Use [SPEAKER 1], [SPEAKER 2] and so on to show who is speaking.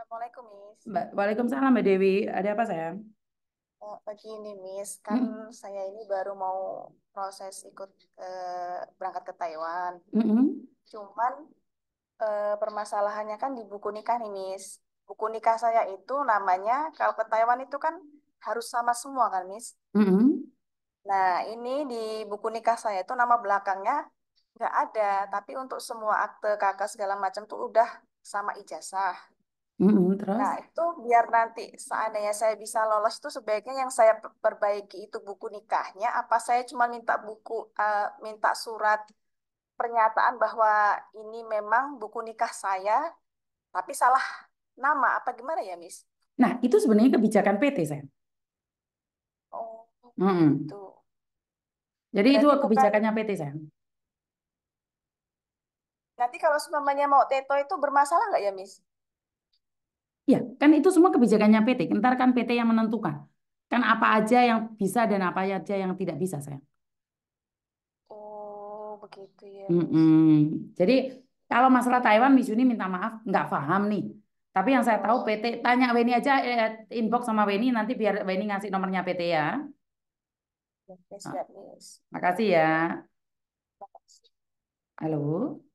[SPEAKER 1] Assalamualaikum, Miss. Mbak, Waalaikumsalam, Mbak
[SPEAKER 2] Dewi. Ada apa, saya?
[SPEAKER 1] Oh, pagi ini, Miss. Kan hmm. saya ini baru mau proses ikut eh, berangkat ke Taiwan. Hmm. Cuman eh, permasalahannya kan di buku nikah nih, Miss. Buku nikah saya itu namanya kalau ke Taiwan itu kan harus sama semua kan, Miss? Hmm. Nah, ini di buku nikah saya itu nama belakangnya nggak ada, tapi untuk semua akte kakak segala macam tuh udah sama ijazah. Mm-hmm, terus? Nah, itu biar nanti seandainya saya bisa lolos itu sebaiknya yang saya perbaiki itu buku nikahnya, apa saya cuma minta buku, uh, minta surat pernyataan bahwa ini memang buku nikah saya, tapi salah nama, apa gimana ya, Miss?
[SPEAKER 2] Nah, itu sebenarnya kebijakan PT, saya. Oh, mm -hmm. itu. Jadi Berarti itu kebijakannya bukan... PT, saya.
[SPEAKER 1] Nanti kalau semuanya mau teto itu bermasalah nggak ya, Miss?
[SPEAKER 2] Iya, kan itu semua kebijakannya PT. Ntar kan PT yang menentukan. Kan apa aja yang bisa dan apa aja yang tidak bisa, saya. Oh, begitu ya. Mm-mm. Jadi kalau masalah Taiwan, Miss Juni minta maaf, nggak paham nih. Tapi yang saya tahu oh. PT, tanya Weni aja, eh, eh, inbox sama Weni, nanti biar Weni ngasih nomornya PT ya. Yes, yes, yes. Makasih ya. Halo.